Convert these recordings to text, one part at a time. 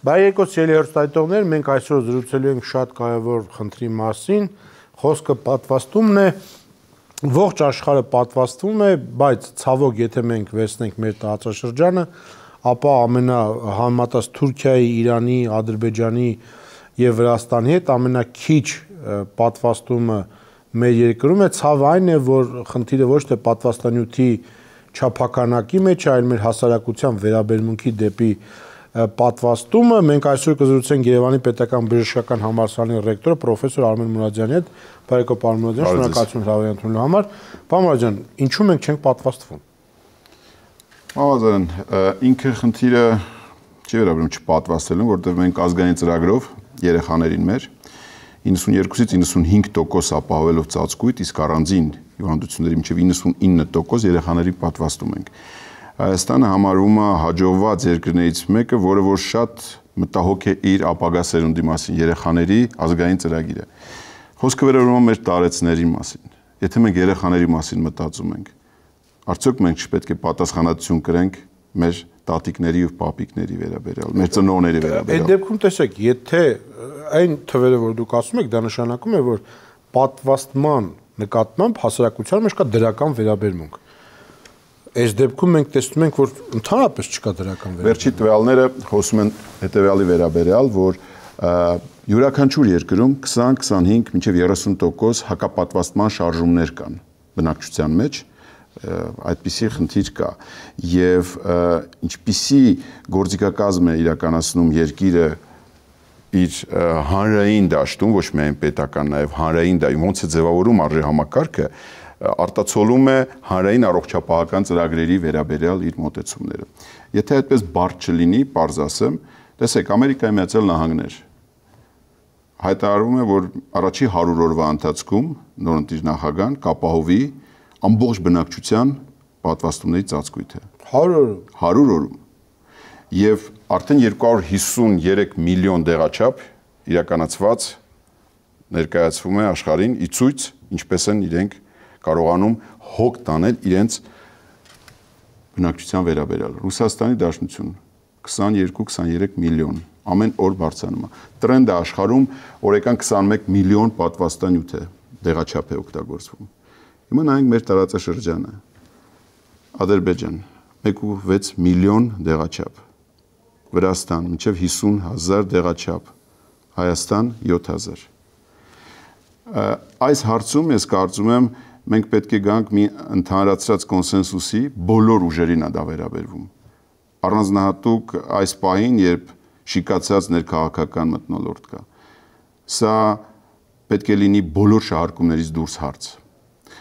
Բայ երկու սիրելի հերոստայտողներ, մենք այսօր զրուցելու ենք շատ կարևոր խնդրի մասին։ Խոսքը պատվաստումն է, ողջ աշխարհը պատվաստվում է, բայց ցավոք, եթե մենք վերցնենք մեր տարածաշրջանը, ապա ամենահամատած Թուրքիայի, Իրանի, Ադրբեջանի եւ Վրաստանի հետ ամենակիչ պատվաստումը մեր երկրում է։ Ցավը այն է, որ խնդիրը ոչ թե պատվաստանյութի չափականակի մեջ է, այլ մեր հասարակության վերաբերմունքի դեպի պատվաստումը մենք այսօր կզրուցենք Երևանի պետական բժշկական համալսարանի ռեկտոր պրոֆեսոր Արմեն Մուրադյանի հետ բարեկո պարոն Մուրադյան շնորհակալություն հրավերի ընդունելու համար պարոն Մուրադյան ինչու մենք չենք պատվաստվում Մամազան ինքը խնդիրը չի վերաբերում չպատվաստելուն որտեղ մենք ազգային ծրագրով երեխաներին մեր 92-ից 95% ապահովելով ծածկույթ, իսկ առանձին հիվանդությունների մինչև 99% երեխաների պատվաստում ենք։ Հայաստանը համարվում է հաջողված երկրներից մեկը, որը որ շատ մտահոգ է իր ապագա սերունդի մասին, երեխաների ազգային ծրագիրը։ Խոսքը վերաբերում է մեր տարեցների մասին։ Եթե մենք երեխաների մասին մտածում ենք, արդյոք մենք չպետք է պատասխանատվություն կրենք մեր տատիկների ու պապիկների վերաբերյալ, մեր ծնողների վերաբերյալ։ Այդ դեպքում տեսեք, եթե այն թվերը, որ դուք ասում եք, դա նշանակում է, որ պատվաստման նկատմամբ հասարակության մեջ կա դրական վերաբերմունք։ Այս դեպքում մենք տեսնում ենք, որ ընդհանրապես չկա դրական վերաբերյալ։ Վերջի տվյալները խոսում են հետեւյալի վերաբերյալ, որ յուրաքանչյուր երկրում 20-25 մինչև 30% հակապատվաստման շարժումներ կան բնակչության մեջ այդպիսի խնդիր կա եւ ինչպիսի գործիքակազմ է իրականացնում երկիրը իր հանրային դաշտում ոչ միայն պետական, նաև հանրային դա ոնց է ձևավորում արժե համակարգը, արտացոլում է հանրային առողջապահական ծրագրերի վերաբերյալ իր մտածումները։ Եթե այդպես բարձ չլինի, པարզ ասեմ, տեսեք Ամերիկայի Միացյալ Նահանգներ հայտարարում է, որ առաջի 100 օրվա ընթացքում նորընտիր նախագահան կապահովի ամբողջ բնակչության պատվաստումների ծածկույթը 100 օրում 100 օրում եւ արդեն 253 միլիոն դեղաչափ իրականացված ներկայացվում է աշխարհին ի ցույց ինչպես են իրենք կարողանում հոգ տանել իրենց բնակչության վերաբերյալ։ Ռուսաստանի Դաշնություն 22-23 միլիոն ամեն օր բարձանում է։ Տրենդը աշխարհում օրեկան 21 միլիոն պատվաստանյութ է դեղաչափ է օգտագործվում։ Հիմա նայենք մեր տարածաշրջանը։ Ադրբեջան 1.6 միլիոն դեղաչափ։ Վրաստան մինչև 50000 դեղաչափ։ Հայաստան 7000։ Այս հարցում ես կարծում եմ մենք պետք է գանք մի ընդհանրացրած կոնսենսուսի բոլոր ուժերին ա դա վերաբերվում։ Առանձնահատուկ այս պահին, երբ շիկացած ներքաղաքական մտնոլորտ կա։ Սա պետք է լինի բոլոր շահարկումներից դուրս հարց։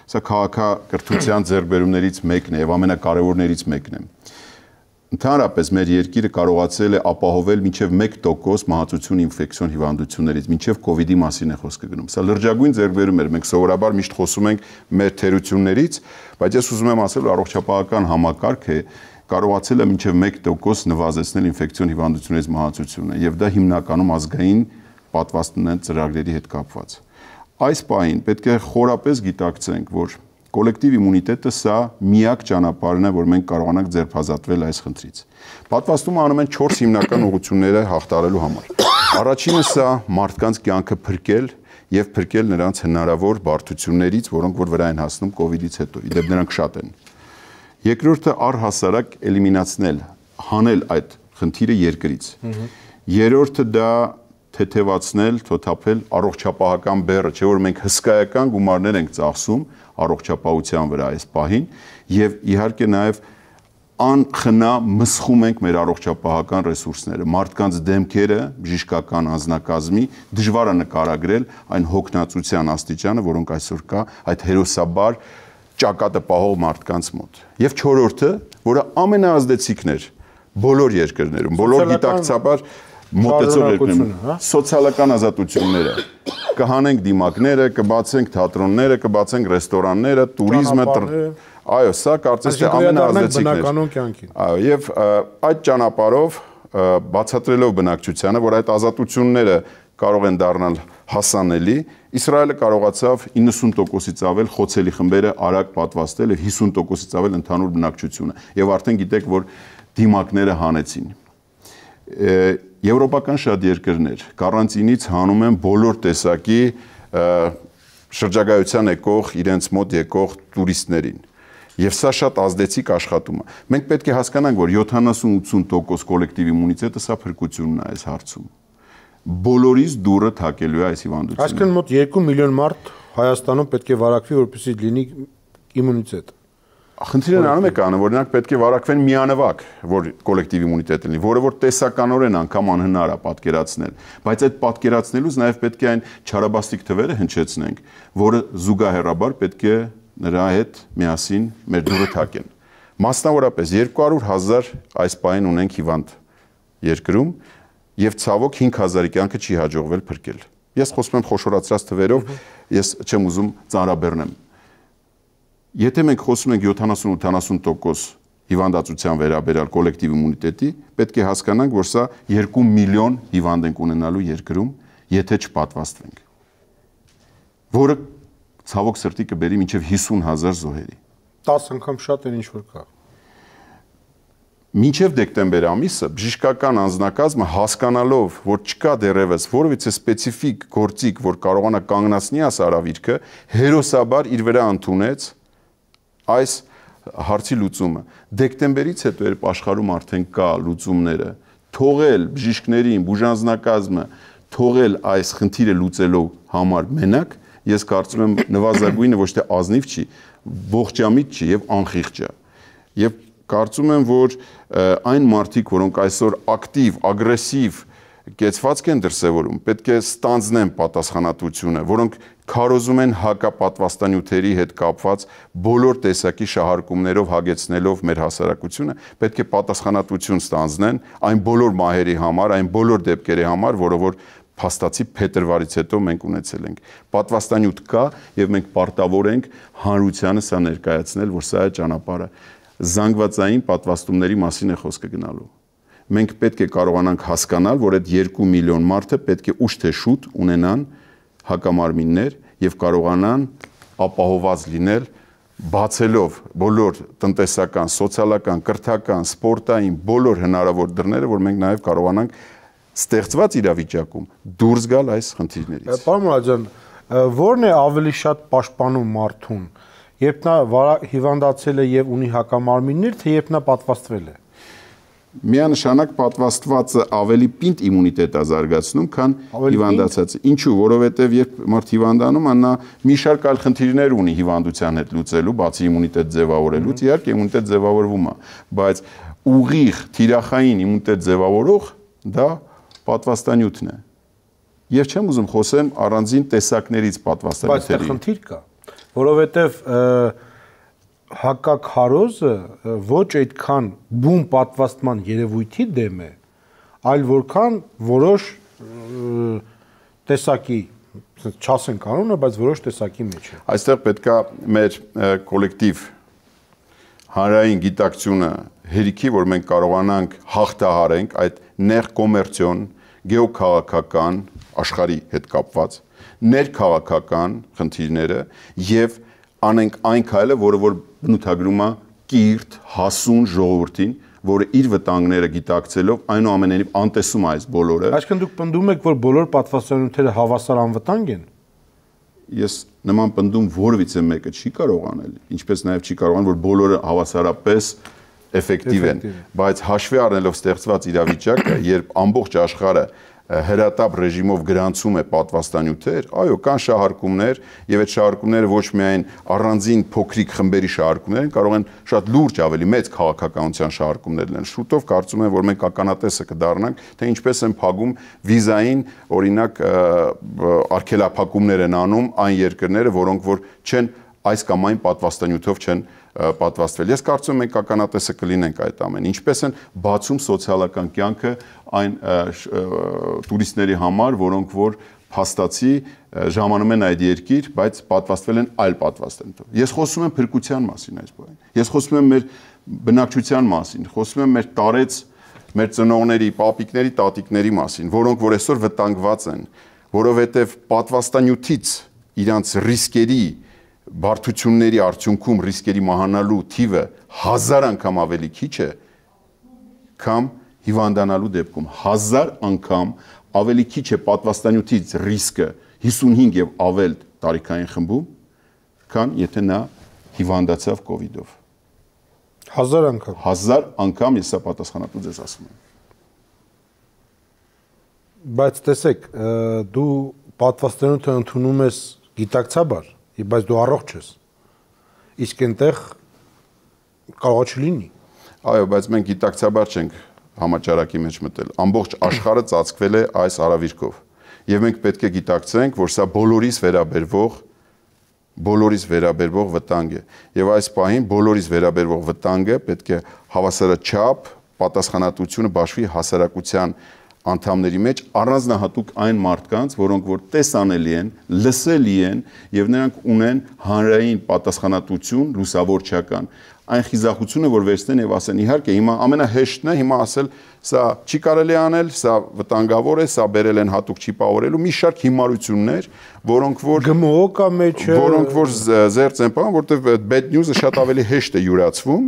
Սա քաղաքակրթության ձեռբերումներից մեկն է եւ ամենակարևորներից մեկն է։ մեկ Ընդհանրապես մեր երկիրը կարողացել է ապահովել մինչև 1% մահացություն ինֆեկցիոն հիվանդություններից, մինչև կ ូវ իդի մասին է խոսքը գնում։ Սա լրջագույն ձեռբերում էր։ Մենք սովորաբար միշտ խոսում ենք մեր թերություններից, բայց ես ուզում եմ ասել, առողջապահական համակարգը կարողացել է մինչև 1% նվազեցնել ինֆեկցիոն հիվանդություններից մահացությունը, եւ դա հիմնականում ազգային պատվաստն են ծրագրերի հետ կապված։ Այս պահին պետք է խորապես գիտակցենք, որ Կոլեկտիվ իմունիտետը սա միակ ճանապարհն է, որ մենք կարողանանք ձերբազատվել այս խնդրից։ Պատվաստումը անում են 4 հիմնական ուղղությունները հաղթարելու համար։ Առաջինը սա մարդկանց կյանքը փրկել եւ փրկել նրանց հնարավոր բարդություններից, որոնք որ վրա են հասնում կ ូវ իդից հետո։ Իդեպ նրանք շատ են։ Երկրորդը առհասարակ էլիմինացնել, հանել այդ խնդիրը երկրից։ Երրորդը դա թեթևացնել, թոթափել առողջապահական բեռը, չէ՞ որ մենք հսկայական գումարներ ենք ծախսում առողջապահության վրա այս պահին եւ իհարկե նաեւ անխնա մսխում ենք մեր առողջապահական ռեսուրսները, մարդկանց դեմքերը բժշկական անznակազմի դժվար է նկարագրել այն հոգնածության աստիճանը, որոնք այսօր կա այդ հերոսաբար ճակատը պահող մարդկանց մոտ։ Եվ չորրորդը, որը ամենաազդեցիկն էր բոլոր երկրներում, բոլոր գիտակցաբար մոտեցող երկրներում, հա։ սոցիալական ազատությունները։ Կհանենք դիմակները, կբացենք թատրոնները, կբացենք ռեստորանները, туриզմը, այո, սա կարծես թե ամենազդեցիկն է։ Բնականոն կյանքին։ Այո, եւ այդ ճանապարով բացատրելով բնակչությանը, որ այդ ազատությունները կարող են դառնալ հասանելի, Իսրայելը կարողացավ 90%-ից ավել խոցելի խմբերը արագ պատվաստել եւ 50%-ից ավել ընդհանուր բնակչությունը։ Եվ արդեն գիտեք, որ դիմակները հանեցին եվրոպական շատ երկրներ կարանտինից հանում են բոլոր տեսակի շրջագայության եկող իրենց մոտ եկող տուրիստերին Եվ սա շատ ազդեցիկ աշխատում է։ Մենք պետք է հասկանանք, որ 70-80% կոլեկտիվ իմունիտետը սա փրկությունն է այս հարցում։ Բոլորից դուրը թակելու է այս հիվանդությունը։ Այսինքն մոտ 2 միլիոն մարդ Հայաստանում պետք է վարակվի, որպեսզի լինի իմունիտետ։ Խնդիրը նրանում է կանը, որ նրանք պետք է վարակվեն միանվակ, որ կոլեկտիվ իմունիտետ լինի, որը որ տեսականորեն անգամ անհնար է պատկերացնել, բայց այդ պատկերացնելուց նաև պետք է այն չարաբաստիկ թվերը հնչեցնենք, որը զուգահեռաբար պետք է նրա հետ միասին մեր դուրը թակեն։ Մասնավորապես 200.000 այս պահին ունենք հիվանդ երկրում եւ ցավոք 5000-ի կյանքը չի հաջողվել փրկել։ Ես խոսում եմ խոշորացած թվերով, ես չեմ ուզում ծանրաբեռնեմ Եթե մենք խոսում ենք 70-80% հիվանդացության վերաբերյալ կոլեկտիվ իմունիտետի, պետք է հասկանանք, որ սա 2 միլիոն հիվանդ ենք ունենալու երկրում, եթե չպատվաստվենք։ Որը ցավոք սրտի կբերի մինչև 50000 զոհերի։ 10 անգամ շատ էր ինչ որ կա։ Մինչև դեկտեմբեր ամիսը բժշկական անձնակազմը հասկանալով, որ չկա դերևս որևիցե սպეციფიկ գործիք, որ կարողանա կանգնացնի աս արավիրքը, հերոսաբար իր վրա ընդունեց այս հարցի լուծումը։ Դեկտեմբերից հետո երբ աշխարհում արդեն կա լուծումները, թողել բժիշկներին, բուժանձնակազմը, թողել այս խնդիրը լուծելու համար մենակ, ես կարծում եմ նվազագույնը ոչ թե ազնիվ չի, ողջամիտ չի եւ անխիղճ է։ Եվ կարծում եմ, որ այն մարդիկ, որոնք այսօր ակտիվ, ագրեսիվ կեցվածք են դրսևորում, պետք է ստանձնեն պատասխանատվությունը, որոնք քարոզում են հակապատվաստանյութերի հետ կապված բոլոր տեսակի շահարկումներով հագեցնելով մեր հասարակությունը, պետք է պատասխանատվություն ստանձնեն այն բոլոր մահերի համար, այն բոլոր դեպքերի համար, որը որ փաստացի փետրվարից հետո մենք ունեցել ենք։ Պատվաստանյութ կա եւ մենք պարտավոր ենք հանրությանը սա ներկայացնել, որ սա է ճանապարհը։ Զանգվածային պատվաստումների մասին է խոսքը գնալու մենք պետք է կարողանանք հասկանալ, որ այդ 2 միլիոն մարդը պետք է ուշ թե շուտ ունենան հակամարմիններ եւ կարողանան ապահովված լինել բացելով բոլոր տնտեսական, սոցիալական, կրթական, սպորտային բոլոր հնարավոր դռները, որ մենք նաև կարողանանք ստեղծված իրավիճակում դուրս գալ այս խնդիրներից։ Պարոն Մուրադյան, ո՞րն է ավելի շատ պաշտպանում մարդուն, երբ նա հիվանդացել է եւ ունի հակամարմիններ, թե երբ նա պատվաստվել է։ Ա, միանշանակ պատվաստվածը ավելի պինդ իմունիտետ է զարգացնում, քան հիվանդացածը։ Ինչու, որովհետև երբ մարդ հիվանդանում, նա մի շարք այլ խնդիրներ ունի հիվանդության հետ լուծելու, բացի իմունիտետ ձևավորելուց, իհարկե իմունիտետ ձևավորվում է, բայց ուղիղ թիրախային իմունիտետ ձևավորող դա պատվաստանյութն է։ Եվ չեմ ուզում խոսեմ առանձին տեսակներից պատվաստանյութերի։ Բայց դա խնդիր կա, որովհետև և հակակարոզը ոչ այդքան բում պատվաստման երևույթի դեմ է, այլ որքան որոշ տեսակի չասեն կանոնը, բայց որոշ տեսակի մեջ է։ Այստեղ պետքա մեր կոլեկտիվ հանրային գիտակցությունը հերիքի, որ մենք կարողանանք հաղթահարենք այդ նեղ կոմերցիոն, գեոքաղաքական աշխարհի հետ կապված ներքաղաքական խնդիրները եւ և անենք այն քայլը, որը որ բնութագրում է կիրթ, հասուն ժողովրդին, որը իր վտանգները գիտակցելով այնուամենայնիվ անտեսում է այս բոլորը։ Այսինքն դուք պնդում եք, որ բոլոր պատվաստանյութերը հավասար անվտանգ են։ Ես նման պնդում որևիցե մեկը չի կարող անել, ինչպես նաև չի կարող անել, որ բոլորը հավասարապես էֆեկտիվ են, բայց հաշվի առնելով ստեղծված իրավիճակը, երբ ամբողջ աշխարհը հրատապ ռեժիմով գրանցում է պատվաստանյութեր, այո, կան շահարկումներ եւ այդ շահարկումները ոչ միայն առանձին փոքրիկ խմբերի շահարկումներ են, կարող են շատ լուրջ ավելի մեծ քաղաքականության շահարկումներ լինեն։ Շուտով կարծում եմ, որ մենք ականատեսը կդառնանք, թե ինչպես են փակում վիզային, օրինակ, արգելափակումներ են անում այն երկրները, որոնք որ չեն այս կամ այն պատվաստանյութով չեն պատվաստվել։ Ես կարծում եմ մենք ականատեսը կլինենք այդ ամեն։ Ինչպես են բացում սոցիալական կյանքը այն տուրիստների համար, որոնք որ փաստացի ժամանում են այդ երկիր, բայց պատվաստվել են այլ պատվաստենտով։ Ես խոսում եմ փրկության մասին այս բանը։ Ես խոսում եմ մեր բնակչության մասին, խոսում եմ մեր տարեց մեր ծնողների, պապիկների, տատիկների մասին, որոնք որ այսօր վտանգված են, որովհետև պատվաստանյութից իրանց ռիսկերի, բարդությունների արդյունքում ռիսկերի մահանալու թիվը 1000 անգամ ավելի քիչ է, քան հիվանդանալու դեպքում 1000 անգամ ավելի քիչ է պատվաստանյութից ռիսկը 55 եւ ավել տարիքային խմբում, քան եթե նա հիվանդացավ կ ូវ իդով։ 1000 անգամ 1000 անգամ ես սա պատասխանատու ձեզ ասում եմ բայց տեսեք դու պատվաստանյութը ընդունում ես գիտակցաբար բայց դու առողջ ես։ Իսկ այնտեղ կարող չլինի։ Այո, բայց մենք գիտակցաբար չենք համաճարակի մեջ մտել։ Ամբողջ աշխարհը ծածկվել է այս արավիրքով։ Եվ մենք պետք է գիտակցենք, որ սա բոլորիս վերաբերվող բոլորիս վերաբերվող վտանգ է։ Եվ այս պահին բոլորիս վերաբերվող վտանգը պետք է հավասարաչափ պատասխանատվությունը բաշխվի հասարակության անդամների մեջ առանձնահատուկ այն մարդկանց, որոնք որ տեսանելի են, լսելի են եւ նրանք ունեն հանրային պատասխանատվություն լուսավորչական այն խիզախությունը, որ վերցնեն եւ ասեն, իհարկե, հիմա ամենահեշտն է հիմա ասել, սա չի կարելի անել, սա վտանգավոր է, սա բերել են հատուկ չի պահորելու, մի շարք հիմարություններ, որոնք որ գմոկա մեջ որոնք որ զերծ են բան, որտեվ bad news-ը շատ ավելի հեշտ է յուրացվում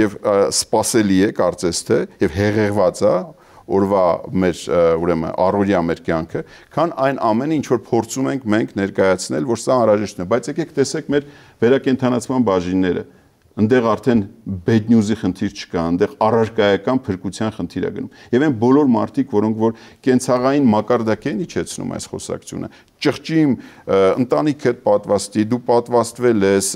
եւ սпасելի է կարծես թե եւ հեղեղված է օրվա մեր ուրեմն առօրյա մեր կյանքը, քան այն ամենը ինչ որ փորձում ենք մենք ներկայացնել, որ սա անհրաժեշտ է, բայց եկեք տեսեք մեր վերակենդանացման բաժինները այնտեղ արդեն bad news-ի խնդիր չկա, այնտեղ առարկայական փրկության խնդիր է գնում։ Եվ այն բոլոր մարդիկ, որոնք որ կենցաղային մակարդակ են իջեցնում այս խոսակցությունը, ճղճիմ, ընտանիքդ պատվաստի, դու պատվաստվել ես,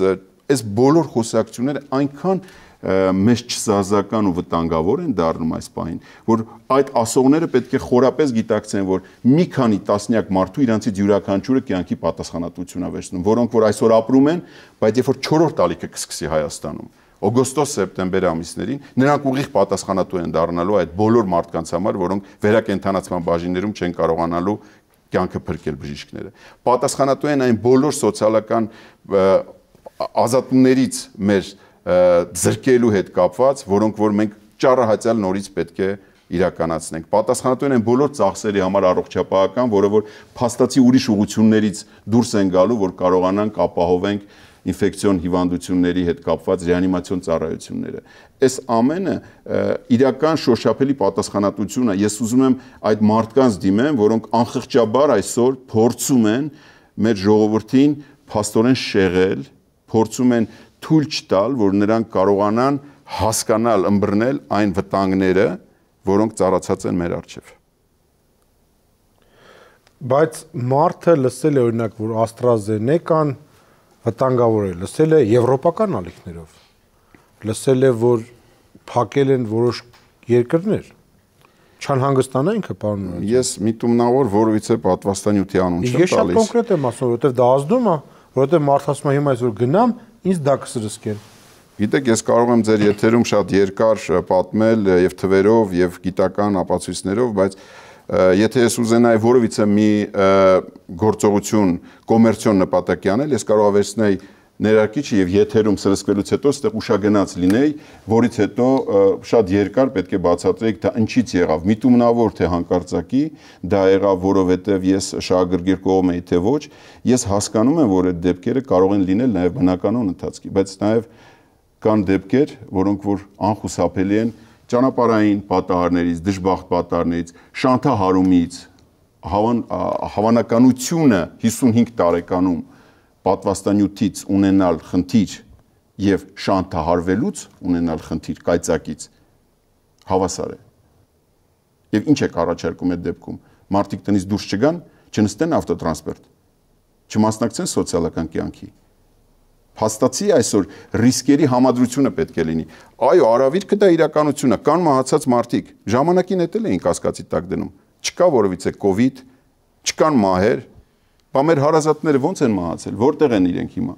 այս բոլոր խոսակցությունները այնքան մեզ չսահզական ու վտանգավոր են դառնում այս պահին, որ այդ ասողները պետք է խորապես գիտակցեն, որ մի քանի տասնյակ մարդու իրանցից յուրաքանչյուրը կյանքի պատասխանատվություն ավեստնում, որոնք որ այսօր ապրում են, բայց երբ որ 4-րդ տալիքը կսկսի Հայաստանում, օգոստոս-սեպտեմբեր ամիսներին նրանք ուղիղ պատասխանատու են դառնալու այդ բոլոր մարդկանց համար, որոնք վերակենդանացման բաժիններում չեն կարողանալու կյանքը փրկել բժիշկները։ Պատասխանատու են այն բոլոր սոցիալական ազատումներից մեր զրկելու հետ կապված, որոնք որ մենք ճառահացյալ նորից պետք է իրականացնենք։ Պատասխանատուն են բոլոր ծախսերի համար առողջապահական, որը որ փաստացի ուրիշ ուղություններից դուրս են գալու, որ կարողանանք ապահովենք ինֆեկցիոն հիվանդությունների հետ կապված ռեանիմացիոն ծառայությունները։ Այս ամենը իրական շոշափելի պատասխանատվությունը ես ուզում եմ այդ մարդկանց դիմեմ, որոնք անխղճաբար այսօր փորձում են մեր ժողովրդին փաստորեն շեղել, փորձում են և, թույլ չտալ, որ նրանք կարողանան հասկանալ, ըմբռնել այն վտանգները, որոնք ծառացած են մեր արջև։ Բայց մարդը լսել է օրինակ, որ AstraZeneca-ն վտանգավոր է, լսել է եվրոպական ալիքներով։ Լսել է, որ փակել են որոշ երկրներ չանհանգստանա ինքը պարոն Նուրեդյան։ Ես միտումնավոր որովիցե պատվաստանյութի անուն չեմ տալիս։ Ես շատ կոնկրետ եմ ասում, որովհետև դա ազդում է, որովհետև մարդ ասում է հիմա ես որ գնամ, Ինչ դա կսրսկեն։ Գիտեք, ես կարող եմ ձեր եթերում շատ երկար պատմել եւ թվերով եւ գիտական ապացույցներով, բայց եթե ես ուզենայի որևիցե մի գործողություն կոմերցիոն նպատակի անել, ես կարող ավերցնեի ներարկիչը եւ եթերում սրսկվելուց հետո այդտեղ ուշագնաց լինեի, որից հետո շատ երկար պետք է բացատրեիք դա ինչից եղավ, միտումնավոր թե հանկարծակի, դա եղավ, որովհետեւ ես շահագրգիռ կողմ էի թե ոչ, ես հասկանում եմ, որ այդ դեպքերը կարող են լինել նաեւ բնականոն ընթացքի, բայց նաեւ կան դեպքեր, որոնք որ անխուսափելի են ճանապարհային պատահարներից, դժբախտ պատահարներից, շանթահարումից, հավան, հավանականությունը 55 տարեկանում պատվաստանյութից ունենալ խնդիր եւ շանթահարվելուց ունենալ խնդիր կայծակից հավասար է։ Եվ ինչ է առաջարկում այդ դեպքում։ Մարտիկ տնից դուրս չգան, չնստեն ավտոտրանսպորտ, չմասնակցեն սոցիալական կյանքի։ Փաստացի այսօր ռիսկերի համադրությունը պետք է լինի։ Այո, արավիրքը դա իրականություն է, կան մահացած մարտիկ։ Ժամանակին էտել էին կասկածի տակ դնում։ Չկա որևիցե կոവിഡ്, չկան մահեր, Բա մեր հարազատները ո՞նց են մահացել, որտեղ են իրենք հիմա։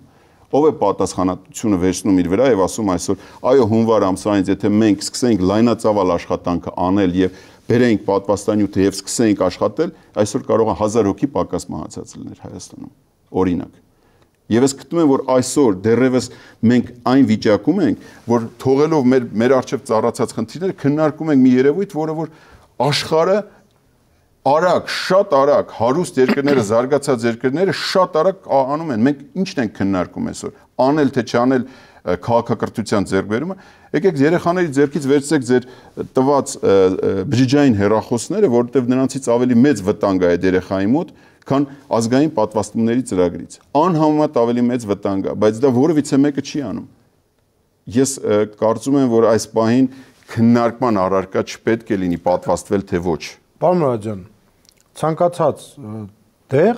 Ո՞վ է պատասխանատվությունը վերցնում իր վրա եւ ասում այսօր, այո, հունվար ամսայից եթե մենք սկսենք լայնածավալ աշխատանքը անել եւ բերենք պատվաստանյութը եւ սկսենք աշխատել, այսօր կարող է 1000 հոգի պակաս մահացած լիներ Հայաստանում։ Օրինակ Եվ ես գտնում եմ, որ այսօր դեռևս մենք այն վիճակում ենք, որ թողելով մեր մեր արժեվ ծառացած խնդիրները քննարկում ենք մի երևույթ, որը որ աշխարհը որ արագ, շատ արագ հարուստ երկրները, զարգացած երկրները շատ արագ անում են։ Մենք ի՞նչն ենք քննարկում այսօր։ Անել թե չանել քաղաքակրթության ձեռբերումը։ Եկեք երեխաների ձեռքից վերցեք ձեր տված բջջային հերախոսները, որովհետև նրանցից ավելի մեծ վտանգ է այդ երեխայի մոտ, քան ազգային պատվաստումների ծրագրից։ Անհամեմատ ավելի մեծ վտանգ է, բայց դա որևիցե մեկը չի անում։ Ես կարծում եմ, որ այս պահին քննարկման առարկա չպետք է լինի պատվաստվել թե ոչ։ Պարոն Ռաջան, ցանկացած դեղ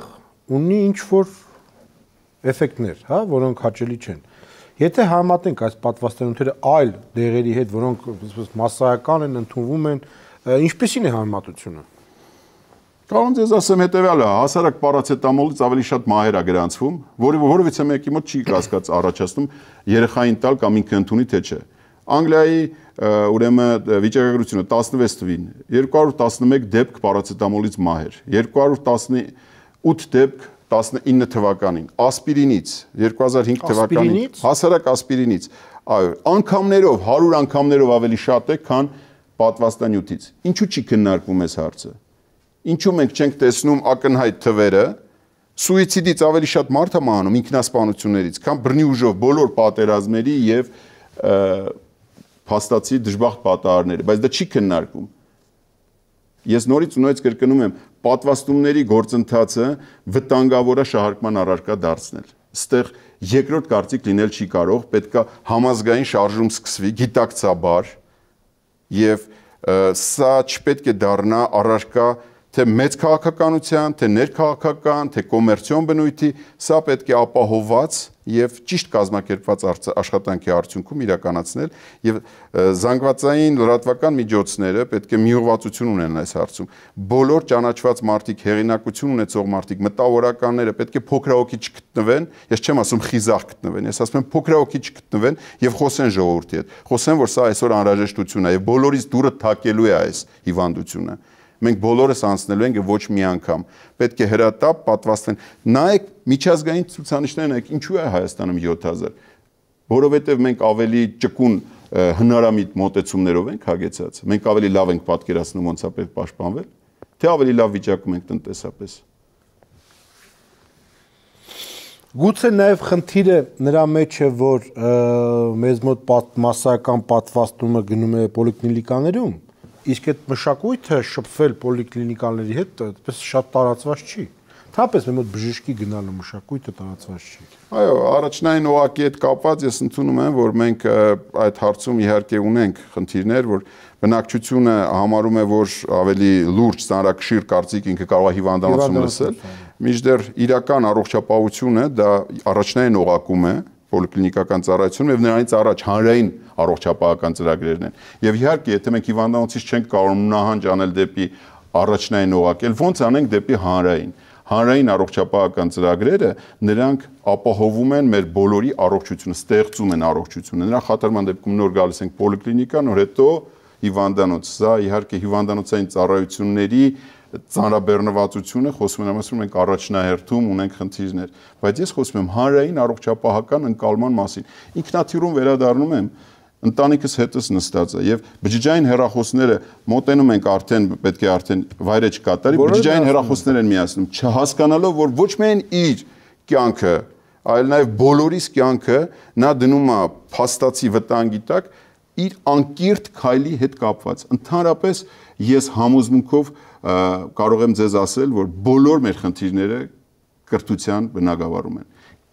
ունի ինչ որ էֆեկտներ, հա, որոնք հաճելի չեն։ Եթե համատենք այս պատվաստանյութերը այլ դեղերի հետ, որոնք այսպես massայական են, ընդունվում են, ինչպեսին է համատությունը։ Կարող եմ ձեզ ասեմ հետեւյալը, հասարակ պարացետամոլից ավելի շատ մահեր է գրանցվում, որը որովհետեւ մեկի մոտ չի կասկած առաջացնում երեխային տալ կամ ինքը ընդունի թե չէ։ Անգլիայի ուրեմն վիճակագրությունը 16 թվին 211 դեպք պարացետամոլից մահ էր, 218 դեպք 19 թվականին, ասպիրինից 2005 թվականին, հասարակ ասպիրինից, այո, անգամներով 100 անգամներով ավելի շատ է, քան պատվաստանյութից։ Ինչու՞ չի քննարկվում այս հարցը։ Ինչու մենք չենք տեսնում ակնհայտ թվերը, սուիցիդից ավելի շատ մարդ է մահանում ինքնասպանություններից, քան բռնի ուժով բոլոր պատերազմների եւ և, և փաստացի դժբախտ պատահարները, բայց դա չի քննարկվում։ Ես նորից ու նորից կրկնում եմ, պատվաստումների գործընթացը վտանգավորա շահարկման առարկա դարձնել։ Ստեղ երկրորդ կարծիք լինել չի կարող, պետքա համազգային շարժում սկսվի գիտակցաբար եւ սա չպետք է դառնա առարկա թե մեծ քաղաքականության, թե ներքաղաքական, թե կոմերցիոն բնույթի, սա պետք է ապահովված եւ ճիշտ կազմակերպված աշխատանքի արդյունքում իրականացնել եւ զանգվածային լրատվական միջոցները պետք է միողվածություն ունենան այս հարցում։ Բոլոր ճանաչված մարդիկ, հեղինակություն ունեցող մարդիկ, մտավորականները պետք է փոքրաօքի չգտնվեն, ես չեմ ասում խիզախ գտնվեն, ես ասում եմ փոքրաօքի չգտնվեն եւ խոսեն ժողովրդի հետ։ Խոսեն, որ սա այսօր անհրաժեշտություն է եւ բոլորից դուրը թակելու է այս հիվանդությունը։ Մենք բոլորս անցնելու ենք ոչ մի անգամ։ Պետք է հրատապ պատվաստեն։ Նայեք միջազգային ցուցանիշներն եք, ինչու է Հայաստանում 7000, որովհետև մենք ավելի ճկուն հնարամիտ մոտեցումներով ենք հագեցած։ Մենք ավելի լավ ենք պատկերացնում ոնց է պետք պաշտպանվել, թե ավելի լավ վիճակում ենք տնտեսապես։ Գուցե նաև խնդիրը նրա մեջ է, որ մեզ մոտ մասսայական պատվաստումը գնում է պոլիկլինիկաներում իսկ այդ մշակույթը շփվել պոլիկլինիկաների հետ այդպես շատ տարածված չի։ Թապես մեր մոտ բժշկի գնալու մշակույթը տարածված չի։ Այո, առաջնային ուղակի հետ կապված ես ընդունում եմ, որ մենք այդ հարցում իհարկե ունենք խնդիրներ, որ բնակչությունը համարում է, որ ավելի լուրջ ծանրակշիռ կարծիք ինքը կարող է հիվանդանոցում լսել, միջդեռ իրական առողջապահությունը դա առաջնային ուղակում է, պոլիկլինիկական ծառայությունում եւ նրանից առաջ հանրային առողջապահական ծրագրերն են։ Եվ իհարկե, եթե մենք հիվանդանոցից չենք կարող նահանջ անել դեպի առաջնային օղակել, ո՞նց անենք դեպի հանրային։ Հանրային առողջապահական ծրագրերը նրանք ապահովում են մեր բոլորի առողջությունը, ստեղծում են առողջությունը։ Նրա խաթարման դեպքում նոր գալիս ենք պոլիկլինիկա, նոր հետո հիվանդանոց։ Սա իհարկե հիվանդանոցային ծառայությունների ծանրաբեռնվածությունը, խոսում են ամենասում մենք առաջնահերթում ունենք խնդիրներ, բայց ես խոսում եմ հանրային առողջապահական ընկալման մասին։ Ինքնաթիռում վերադառնում եմ ընտանիքս հետս նստած է եւ բջջային հերախոսները մոտենում ենք արդեն պետք է արդեն վայրը չկատարի բջջային հերախոսներ են միացնում չհասկանալով որ ոչ միայն իր կյանքը այլ նաեւ բոլորիս կյանքը նա դնում է փաստացի վտանգի տակ իր անկիրթ քայլի հետ կապված ընդհանրապես ես համոզմունքով կարող եմ ձեզ ասել, որ բոլոր մեր խնդիրները կրթության բնագավառում են։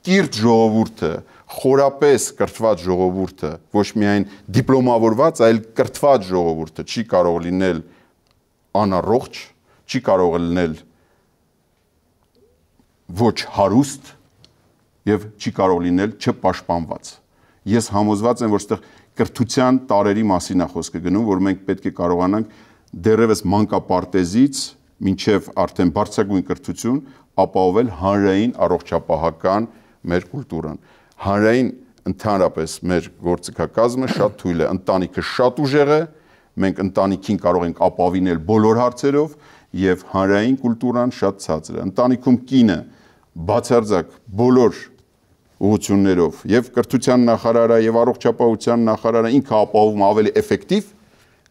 Կիրթ ժողովուրդը, խորապես կրթված ժողովուրդը, ոչ միայն դիպլոմավորված, այլ կրթված ժողովուրդը չի կարող լինել անառողջ, չի կարող լինել ոչ հարուստ եւ չի կարող լինել չպաշտպանված։ Ես համոզված եմ, որ այստեղ կրթության տարերի մասին է խոսքը գնում, որ մենք պետք է կարողանանք դերևս մանկապարտեզից մինչև արդեն բարձրագույն կրթություն ապահովել հանրային առողջապահական մեր կուլտուրան։ Հանրային ընդհանրապես մեր գործիքակազմը շատ թույլ է, ընտանիքը շատ ուժեղ է, մենք ընտանիքին կարող ենք ապավինել բոլոր հարցերով եւ հանրային կուլտուրան շատ ցածր է։ Ընտանիքում կինը բացարձակ բոլոր ուղություններով եւ կրթության նախարարը եւ առողջապահության նախարարը ինքը ապահովում ավելի էֆեկտիվ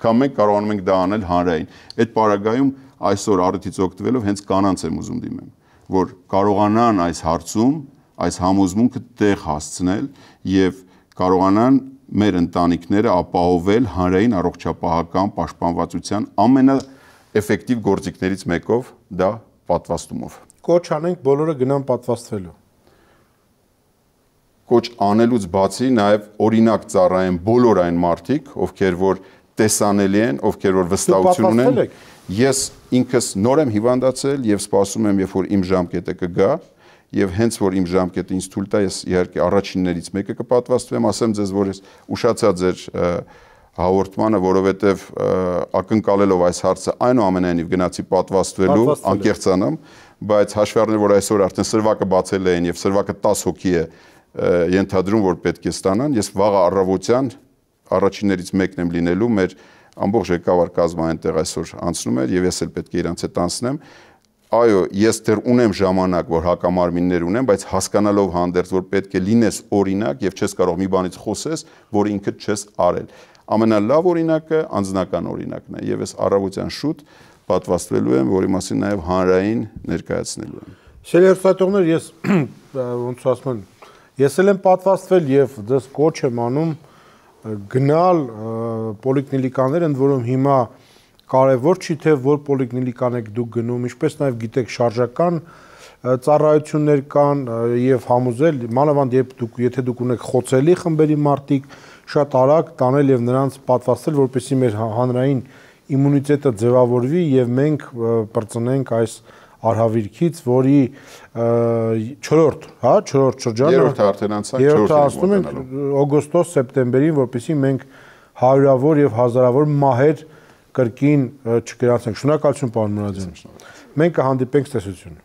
Կամ մենք կարողանում ենք դա անել հանրային։ Այդ պարագայում այսօր առիթից օգտվելով հենց կանանց եմ ուզում դիմեմ, որ կարողանան այս հարցում այս համոզմունքը տեղ հասցնել եւ կարողանան մեր ընտանիքները ապահովել հանրային առողջապահական պաշտպանվածության ամենաէֆեկտիվ գործիքներից մեկով դա պատվաստումով։ Կոչ անենք բոլորը գնան պատվաստվելու։ Կոչ անելուց բացի նաև օրինակ ծառայեն բոլոր այն մարդիկ, ովքեր որ տեսանելի են, ովքեր որ վստահություն ունեն։ Ես ինքս նոր եմ հիվանդացել եւ սպասում եմ, երբ որ իմ ժամկետը կգա եւ հենց որ իմ ժամկետը ինձ թույլ տա, ես իհարկե առաջիններից մեկը կպատվաստվեմ, ասեմ ձեզ, որ ես ուշացա ձեր հաղորդմանը, որովհետեւ ակնկալելով այս հարցը այնուամենայնիվ գնացի պատվաստվելու, անկեղծանամ, բայց հաշվառնել որ այսօր արդեն սրվակը բացել են եւ սրվակը 10 հոգի է ենթադրում, որ պետք է ստանան, ես վաղը առավոտյան առաջիններից մեկն եմ լինելու, մեր ամբողջ ղեկավար կազմը այնտեղ այսօր անցնում էր եւ ես էլ պետք է իրանց հետ անցնեմ։ Այո, ես դեռ ունեմ ժամանակ, որ հակամարմիններ ունեմ, բայց հասկանալով հանդերձ, որ պետք է լինես օրինակ եւ չես կարող մի բանից խոսես, որ ինքդ չես արել։ Ամենալավ օրինակը անձնական օրինակն է եւ ես առավոտյան շուտ պատվաստվելու եմ, որի մասին նաեւ հանրային ներկայացնելու եմ։ Շելերսատողներ, ես ոնց ասում եմ, ես էլ եմ պատվաստվել եւ դες կոչ եմ անում, գնալ պոլիկլինիկաներ, ընդ որում հիմա կարևոր չի թե որ պոլիկլինիկան եք դուք գնում, ինչպես նաև գիտեք շարժական ծառայություններ կան եւ համոզել մանավանդ երբ դուք եթե դուք ունեք խոցելի խմբերի մարտիկ շատ արագ տանել եւ նրանց պատվաստել որպեսզի մեր հանրային իմունիտետը ձևավորվի եւ մենք բրծնենք այս արհավիրքից, որի 4-րդ, հա, 4-րդ շրջանը 3-րդը արդեն անցած 4-րդը ասում ենք օգոստոս-սեպտեմբերին, որպեսզի մենք հարյուրավոր եւ հազարավոր մահեր կրկին չգրանցենք։ Շնորհակալություն, պարոն Մուրադյան։ Մենք կհանդիպենք տեսություն։